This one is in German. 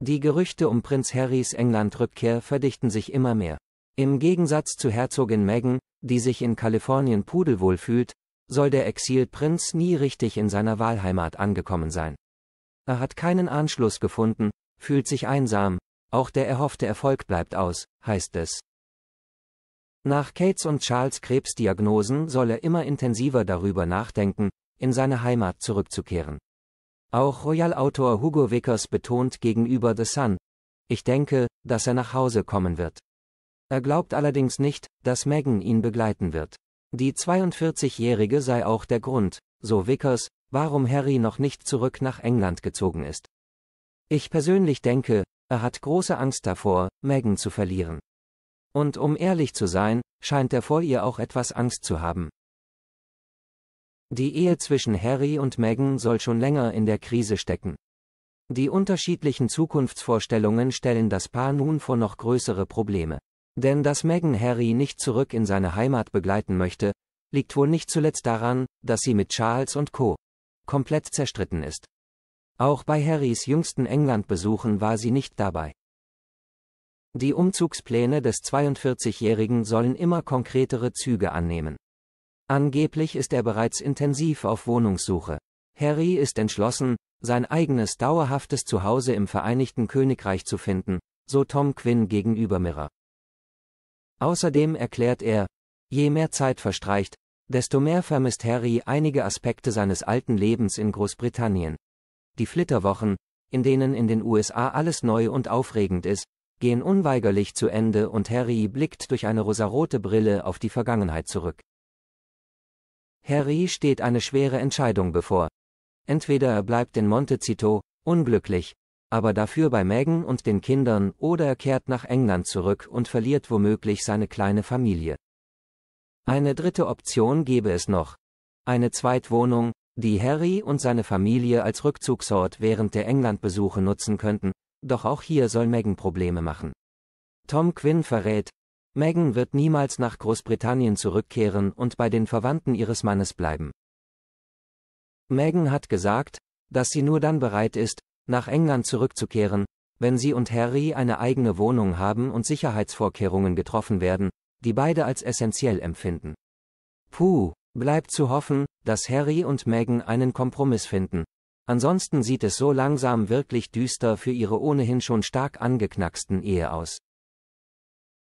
Die Gerüchte um Prinz Harrys England-Rückkehr verdichten sich immer mehr. Im Gegensatz zu Herzogin Meghan, die sich in Kalifornien pudelwohl fühlt, soll der Exilprinz nie richtig in seiner Wahlheimat angekommen sein. Er hat keinen Anschluss gefunden, fühlt sich einsam, auch der erhoffte Erfolg bleibt aus, heißt es. Nach Kates und Charles Krebsdiagnosen soll er immer intensiver darüber nachdenken, in seine Heimat zurückzukehren. Auch Royal-Autor Hugo Vickers betont gegenüber The Sun, ich denke, dass er nach Hause kommen wird. Er glaubt allerdings nicht, dass Megan ihn begleiten wird. Die 42-Jährige sei auch der Grund, so Vickers, warum Harry noch nicht zurück nach England gezogen ist. Ich persönlich denke, er hat große Angst davor, Megan zu verlieren. Und um ehrlich zu sein, scheint er vor ihr auch etwas Angst zu haben. Die Ehe zwischen Harry und Meghan soll schon länger in der Krise stecken. Die unterschiedlichen Zukunftsvorstellungen stellen das Paar nun vor noch größere Probleme. Denn dass Meghan Harry nicht zurück in seine Heimat begleiten möchte, liegt wohl nicht zuletzt daran, dass sie mit Charles und Co. komplett zerstritten ist. Auch bei Harrys jüngsten Englandbesuchen war sie nicht dabei. Die Umzugspläne des 42-Jährigen sollen immer konkretere Züge annehmen. Angeblich ist er bereits intensiv auf Wohnungssuche. Harry ist entschlossen, sein eigenes dauerhaftes Zuhause im Vereinigten Königreich zu finden, so Tom Quinn gegenüber Mirror. Außerdem erklärt er, je mehr Zeit verstreicht, desto mehr vermisst Harry einige Aspekte seines alten Lebens in Großbritannien. Die Flitterwochen, in denen in den USA alles neu und aufregend ist, gehen unweigerlich zu Ende und Harry blickt durch eine rosarote Brille auf die Vergangenheit zurück. Harry steht eine schwere Entscheidung bevor. Entweder er bleibt in Montecito, unglücklich, aber dafür bei Megan und den Kindern oder er kehrt nach England zurück und verliert womöglich seine kleine Familie. Eine dritte Option gäbe es noch. Eine Zweitwohnung, die Harry und seine Familie als Rückzugsort während der Englandbesuche nutzen könnten, doch auch hier soll Megan Probleme machen. Tom Quinn verrät, Meghan wird niemals nach Großbritannien zurückkehren und bei den Verwandten ihres Mannes bleiben. Meghan hat gesagt, dass sie nur dann bereit ist, nach England zurückzukehren, wenn sie und Harry eine eigene Wohnung haben und Sicherheitsvorkehrungen getroffen werden, die beide als essentiell empfinden. Puh, bleibt zu hoffen, dass Harry und Meghan einen Kompromiss finden. Ansonsten sieht es so langsam wirklich düster für ihre ohnehin schon stark angeknacksten Ehe aus.